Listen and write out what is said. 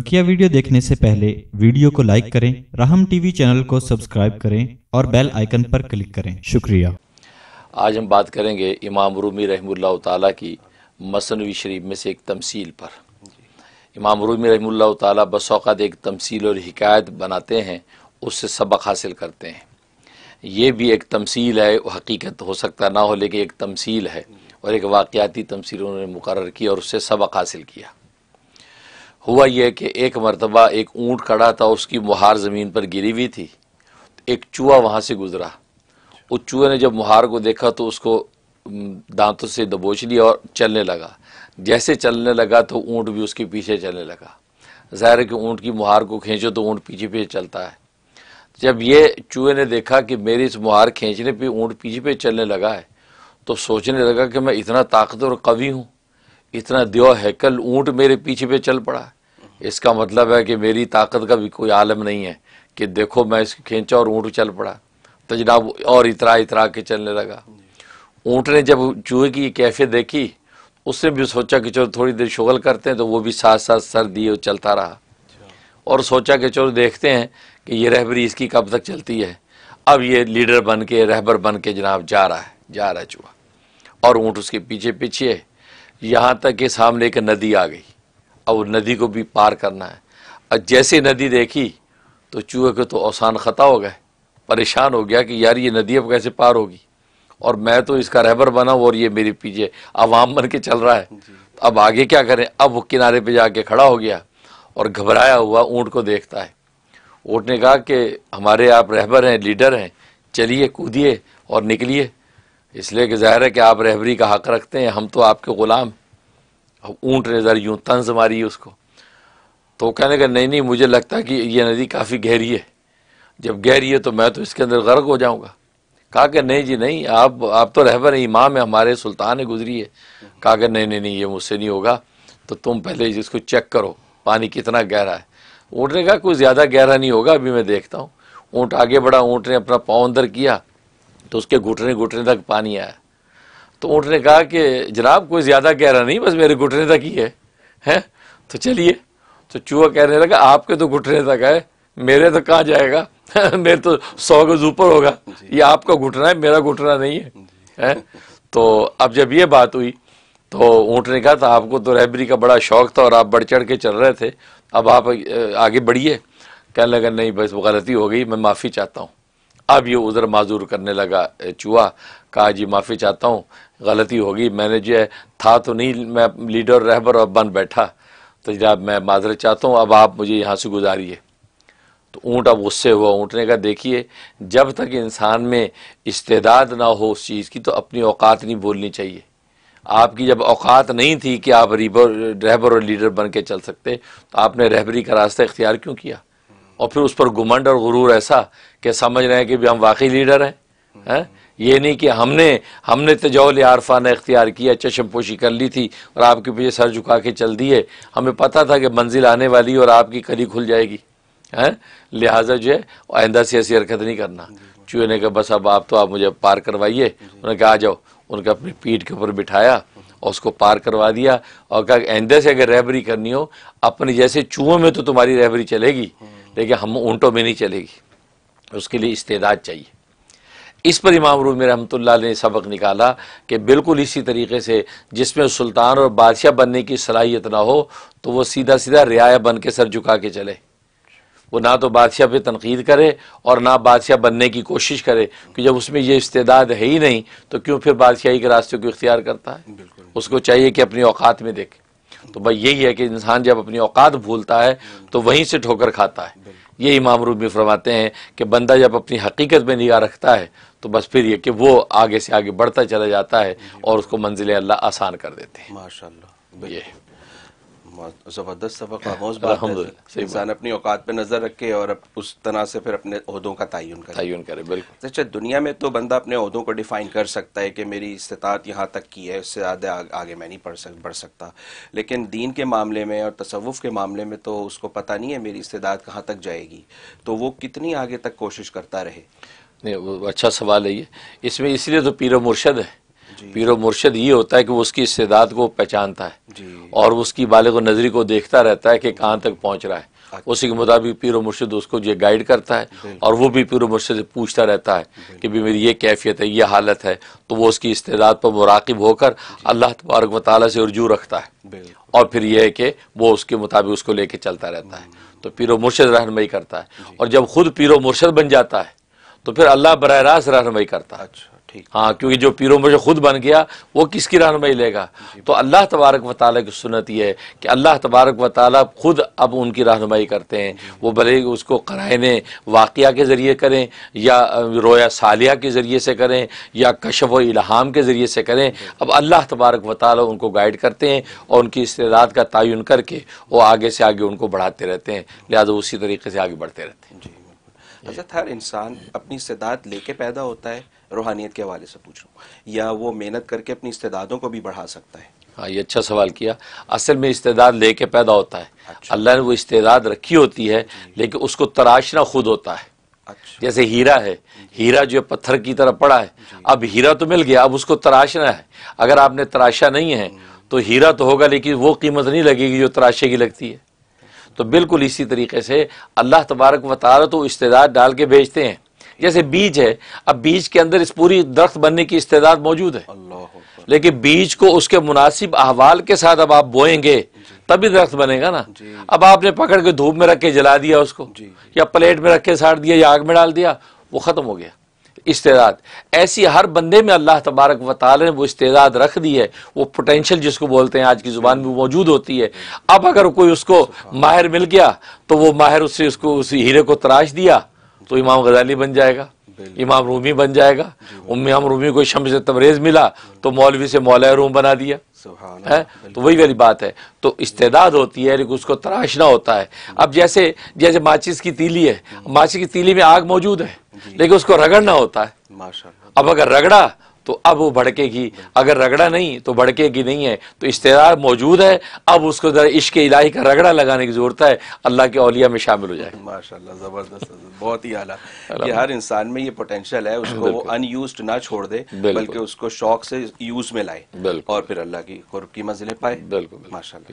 बकिया वीडियो देखने से पहले वीडियो को लाइक करें राहम टीवी चैनल को सब्सक्राइब करें और बेल आइकन पर क्लिक करें शुक्रिया आज हम बात करेंगे इमाम रूमी रहमुल्ला ताला की मसनवी शरीफ में से एक तमसील पर इमाम रूमी रहमुल्ला ताला बसौक़ात एक तमसील और हिकायत बनाते हैं उससे सबक हासिल करते हैं ये भी एक तमसील है हकीकत हो सकता ना हो लेकिन एक तमसील है और एक वाकियाती तमसील उन्होंने मुकर की और उससे सबक हासिल किया हुआ यह कि एक मरतबा एक ऊँट खड़ा था उसकी मुहार ज़मीन पर गिरी हुई थी एक चूहा वहाँ से गुजरा उस चूहे ने जब मुहार को देखा तो उसको दांतों से दबोच लिया और चलने लगा जैसे चलने लगा तो ऊँट भी उसके पीछे चलने लगा ज़ाहिर है कि ऊँट की मुहार को खींचो तो ऊँट पीछे पीछे चलता है जब ये चूहे ने देखा कि मेरी इस मुहार खींचने पे ऊँट पीछे पे चलने लगा है तो सोचने लगा कि मैं इतना ताकतवर कवि हूँ इतना दियो हैकल ऊँट मेरे पीछे पे चल पड़ा है इसका मतलब है कि मेरी ताकत का भी कोई आलम नहीं है कि देखो मैं इसको खींचा और ऊँट चल पड़ा तो जनाब और इतरा इतरा के चलने लगा ऊँट ने जब चूहे की कैफियत देखी उसने भी सोचा कि चलो थोड़ी देर शुगल करते हैं तो वो भी साथ साथ सर दिए और चलता रहा और सोचा कि चलो देखते हैं कि ये रहबरी इसकी कब तक चलती है अब ये लीडर बन के रहबर बन के जनाब जा रहा है जा रहा है चूहा और ऊँट उसके पीछे पीछे यहाँ तक के सामने एक नदी आ गई और नदी को भी पार करना है और जैसे नदी देखी तो चूहे के तो औसान ख़ता हो गए परेशान हो गया कि यार ये नदी अब कैसे पार होगी और मैं तो इसका रहबर बना हूँ और ये मेरे पीछे आवाम बन के चल रहा है अब आगे क्या करें अब वो किनारे पे जाके खड़ा हो गया और घबराया हुआ ऊँट को देखता है ऊँट ने कहा कि हमारे आप रहबर हैं लीडर हैं चलिए कूदिए और निकलिए इसलिए कि जाहिर है कि आप रहबरी का हक रखते हैं हम तो आपके ग़ुलाम अब ऊँट ने जरा यूं तंज मारी उसको तो कहने का नहीं नहीं मुझे लगता कि ये नदी काफ़ी गहरी है जब गहरी है तो मैं तो इसके अंदर गर्क हो जाऊँगा कहा कि नहीं जी नहीं आप आप तो रहबर हैं इमाम है हमारे सुल्तान है गुजरी है कहा कि नहीं नहीं नहीं ये मुझसे नहीं होगा तो तुम पहले इसको चेक करो पानी कितना गहरा है ऊँट ने कहा कुछ ज़्यादा गहरा नहीं होगा अभी मैं देखता हूँ ऊँट आगे बढ़ा ऊँट ने अपना पाँव अंदर किया तो उसके घुटने घुटने तक पानी आया तो ऊँट ने कहा कि जनाब कोई ज़्यादा गहरा नहीं बस मेरे घुटने तक ही है हैं तो चलिए तो चूहा कहने लगा आपके तो घुटने तक है मेरे तो कहाँ जाएगा मेरे तो सौ गज ऊपर होगा ये आपका घुटना है मेरा घुटना नहीं है हैं तो अब जब ये बात हुई तो ऊँट ने कहा था तो आपको तो रहबरी का बड़ा शौक था और आप बढ़ चढ़ के चल रहे थे अब आप आगे बढ़िए कहने लगा नहीं बस गलती हो गई मैं माफ़ी चाहता हूँ अब ये उधर माजूर करने लगा चूहा कहा जी माफ़ी चाहता हूँ गलती होगी मैंने जो है था तो नहीं मैं लीडर रहबर और बन बैठा तो जनाब मैं माजरत चाहता हूँ अब आप मुझे यहाँ से गुजारिए तो ऊँट अब गुस्से हुआ ऊँट ने कहा देखिए जब तक इंसान में इस्तेदाद ना हो उस चीज़ की तो अपनी औकात नहीं बोलनी चाहिए आपकी जब औकात नहीं थी कि आप रिबर रहबर और लीडर बन के चल सकते तो आपने रहबरी का रास्ता इख्तियार क्यों किया और फिर उस पर घुमंड और गुरूर ऐसा कि समझ रहे हैं कि भी हम वाकई लीडर हैं है? ये नहीं कि हमने हमने तजौल आरफाना इख्तियार किया चशमपोशी कर ली थी और आपके पीछे सर झुका के चल दिए हमें पता था कि मंजिल आने वाली और आपकी कली खुल जाएगी हैं लिहाजा जो है आइंदा से ऐसी हरकत नहीं करना चूहे ने कहा बस अब आप तो आप मुझे पार करवाइए उन्होंने कहा आ जाओ उनका अपनी पीठ के ऊपर बिठाया और उसको पार करवा दिया और कहा आइंदा से अगर रहबरी करनी हो अपने जैसे चूहों में तो तुम्हारी रहबरी चलेगी लेकिन हम ऊँटों में नहीं चलेगी उसके लिए इस्तेदाद चाहिए इस पर इमाम रूमी रहमतुल्लाह ने सबक निकाला कि बिल्कुल इसी तरीके से जिसमें सुल्तान और बादशाह बनने की सलाहियत ना हो तो वो सीधा सीधा रियाया बन के सर झुका के चले वो ना तो बादशाह पे तनकीद करे और ना बादशाह बनने की कोशिश करे कि जब उसमें यह इस्तेदाद है ही नहीं तो क्यों फिर बादशाही के रास्ते को इख्तियार करता है उसको चाहिए कि अपनी औकात में देखे तो भाई यही है कि इंसान जब अपनी औकात भूलता है तो वहीं से ठोकर खाता है ये इमाम रूबी फरमाते हैं कि बंदा जब अपनी हकीकत में निगाह रखता है तो बस फिर ये कि वो आगे से आगे बढ़ता चला जाता है और उसको मंजिल अल्लाह आसान कर देते हैं माशा ये ज़बरदस्त सबक बात इंसान अपनी औकात पे नज़र रखे और उस तरह से फिर अपने अहदों का तयन करे तयन करे बिल्कुल अच्छा दुनिया में तो बंदा अपने अहदों को डिफ़ाइन कर सकता है कि मेरी इस्तात यहाँ तक की है उससे ज़्यादा आगे मैं नहीं पढ़ सक बढ़ सकता लेकिन दीन के मामले में और तसवुफ़ के मामले में तो उसको पता नहीं है मेरी इस्तात कहाँ तक जाएगी तो वो कितनी आगे तक कोशिश करता रहे नहीं वो अच्छा सवाल है ये इसमें इसलिए तो पीर मुर्शद है पीर व मुर्शद ये होता है कि वो उसकी इस्तेदाद को पहचानता है और उसकी बालग नजरी को देखता रहता है कि कहाँ तक पहुँच रहा है अच्छा। उसी के मुताबिक पीर मुर्शद उसको ये गाइड करता है और वो भी पीर मुर्शद से पूछता रहता है कि भाई मेरी ये कैफियत है ये हालत है तो वो उसकी इस्तेदाद पर मुराकब होकर अल्लाह तबारक वाली से रजू रखता है और फिर यह है कि वो उसके मुताबिक उसको लेके चलता रहता है हम्म। तो पीर मुर्शद रहनमई करता है और जब खुद पीर मुर्शद बन जाता है तो फिर अल्लाह बर रास्त रहनमई करता है अच्छा। हाँ क्योंकि जो पीरों में खुद बन गया वो किसकी रहनमई लेगा तो अल्लाह तबारक व ताली की सुनत यह है कि अल्लाह तबारक व ताली खुद अब उनकी रहनमई करते हैं वो भले उसको कराइने वाक़ के ज़रिए करें या रोया सालिया के ज़रिए से करें या कशफ व इलाहाम के ज़रिए से करें अब अल्लाह तबारक व ताली उनको गाइड करते हैं और उनकी इस्तेदाद का तयन करके वो आगे से आगे उनको बढ़ाते रहते हैं लिहाजा उसी तरीके से आगे बढ़ते रहते हैं अच्छा हर इंसान अपनी इस्तेदाद लेके पैदा होता है रूहानियत के हवाले से पूछ रहा हूँ या वो मेहनत करके अपनी इस्तेदादों को भी बढ़ा सकता है हाँ ये अच्छा सवाल किया असल में इस्तेदाद लेके पैदा होता है अच्छा। अल्लाह ने वो इस्तेदाद रखी होती है लेकिन उसको तराशना खुद होता है अच्छा। जैसे हीरा है हीरा जो पत्थर की तरह पड़ा है अब हीरा तो मिल गया अब उसको तराशना है अगर आपने तराशा नहीं है हम्म। तो हीरा तो होगा लेकिन वो कीमत नहीं लगेगी जो तराशे की लगती है तो बिल्कुल इसी तरीके से अल्लाह तबारक व तारा तो इस्तेदाद डाल के भेजते हैं जैसे बीज है अब बीज के अंदर इस पूरी दरख्त बनने की इस्तेदाद मौजूद है लेकिन बीज को उसके मुनासिब अहवाल के साथ अब आप बोएंगे तभी दरख्त बनेगा ना अब आपने पकड़ के धूप में रख के जला दिया उसको या प्लेट में रख के साड़ दिया या आग में डाल दिया वो ख़त्म हो गया इस्तेदाद ऐसी हर बंदे में अल्लाह तबारक व ने वो इस्तेदाद रख दी है वो पोटेंशल जिसको बोलते हैं आज की ज़ुबान में मौजूद होती है अब अगर कोई उसको माहिर मिल गया तो वो माहिर उससे उसको उस हीरे को तराश दिया तो इमाम गजाली बन जाएगा इमाम रूमी बन जाएगा इमाम रूमी को शम से तबरेज़ मिला तो मौलवी से मौल रूम बना दिया है तो वही वाली बात है तो इस्तेदाद होती है लेकिन उसको तराशना होता है अब जैसे जैसे माचिस की तीली है माचिस की तीली में आग मौजूद है लेकिन उसको रगड़ना होता है अब अगर रगड़ा तो अब वो भड़केगी अगर रगड़ा नहीं तो भड़केगी नहीं है तो इश्ते मौजूद है अब उसको ज़रा इश्क इलाही का रगड़ा लगाने की ज़रूरत है अल्लाह के औलिया में शामिल हो जाए माशाल्लाह ज़बरदस्त बहुत ही आला ये हर इंसान में ये पोटेंशियल है उसको वो अनयूज ना छोड़ दे बल्कि उसको शौक से यूज़ में लाए और फिर अल्लाह की की मंजिलें पाए बिल्कुल माशा